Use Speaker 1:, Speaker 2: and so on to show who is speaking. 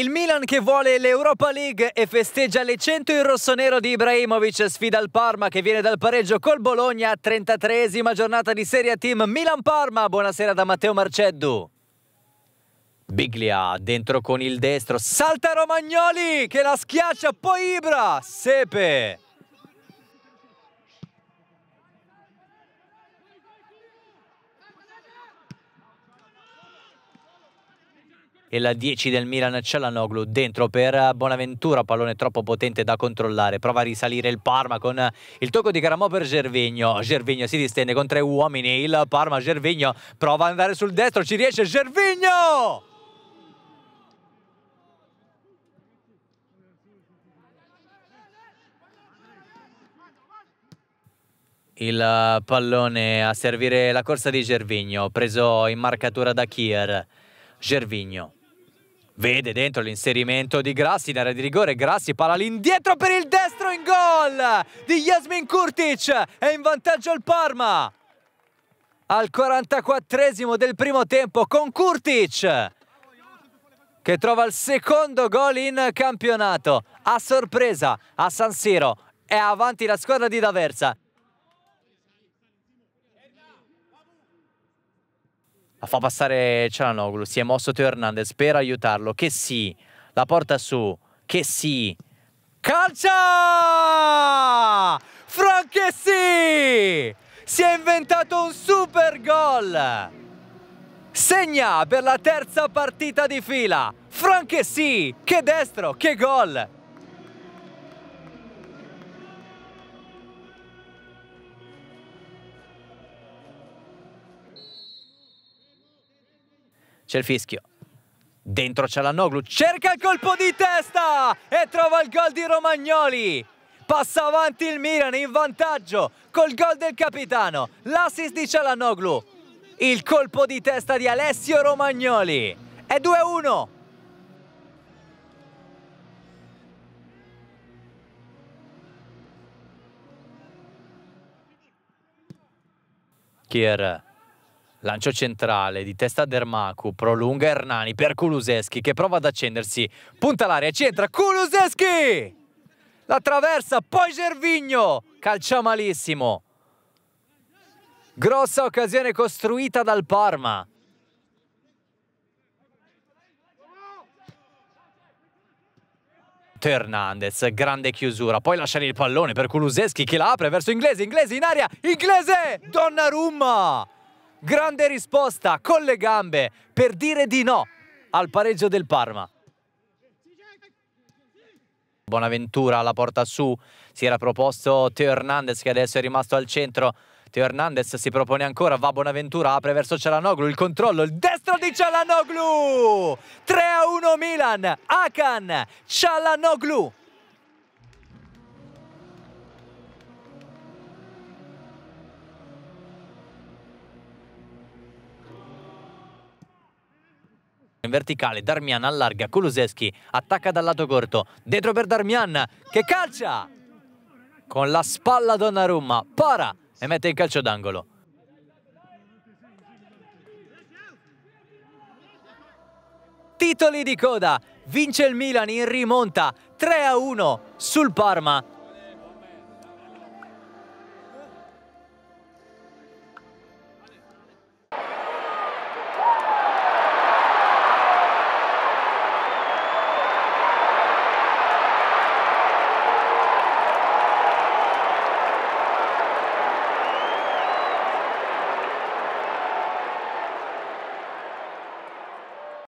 Speaker 1: Il Milan che vuole l'Europa League e festeggia le 100 in rossonero di Ibrahimovic sfida il Parma che viene dal pareggio col Bologna, 33esima giornata di Serie Team Milan-Parma. Buonasera da Matteo Marceddu. Biglia dentro con il destro, salta Romagnoli che la schiaccia, poi Ibra, Sepe. e la 10 del Milan Cialanoglu dentro per Bonaventura, pallone troppo potente da controllare, prova a risalire il Parma con il tocco di Caramò per Gervigno, Gervigno si distende con tre uomini, il Parma, Gervigno prova ad andare sul destro, ci riesce Gervigno! il pallone a servire la corsa di Gervigno, preso in marcatura da Kier. Gervigno vede dentro l'inserimento di Grassi in area di rigore, Grassi parla l'indietro per il destro in gol di Jasmin Kurtic, è in vantaggio il Parma al 44 esimo del primo tempo con Kurtic che trova il secondo gol in campionato a sorpresa a San Siro è avanti la squadra di D'Aversa a fa passare Cialanoglu, si è mosso Teo Hernandez per aiutarlo, che sì, la porta su, che sì, calcia! Franchessi! Si è inventato un super gol! Segna per la terza partita di fila! Franchessi! Che destro, che gol! C'è il fischio. Dentro c'è la Noglu, cerca il colpo di testa e trova il gol di Romagnoli. Passa avanti il Milan in vantaggio col gol del capitano, l'assist di Cialanoglu. Il colpo di testa di Alessio Romagnoli. È 2-1. Chi era? Lancio centrale di testa Dermacu, prolunga Hernani per Kuluseschi che prova ad accendersi, punta l'area, centra Kuluseschi! La traversa, poi Gervigno, calcia malissimo. Grossa occasione costruita dal Parma. Hernandez, grande chiusura, poi lasciare il pallone per Kuluseschi che la apre verso Inglese, Inglese in aria, Inglese! Donnarumma! Grande risposta con le gambe per dire di no al pareggio del Parma. Bonaventura la porta su, si era proposto Teo Hernandez che adesso è rimasto al centro. Teo Hernandez si propone ancora, va Bonaventura, apre verso Cialanoglu, il controllo, il destro di Cialanoglu! 3-1 Milan, Akan, Cialanoglu! in verticale, Darmian allarga, Kuluseschi attacca dal lato corto, dietro per Darmian che calcia con la spalla Donnarumma, para e mette il calcio d'angolo. Titoli di coda, vince il Milan in rimonta 3-1 sul Parma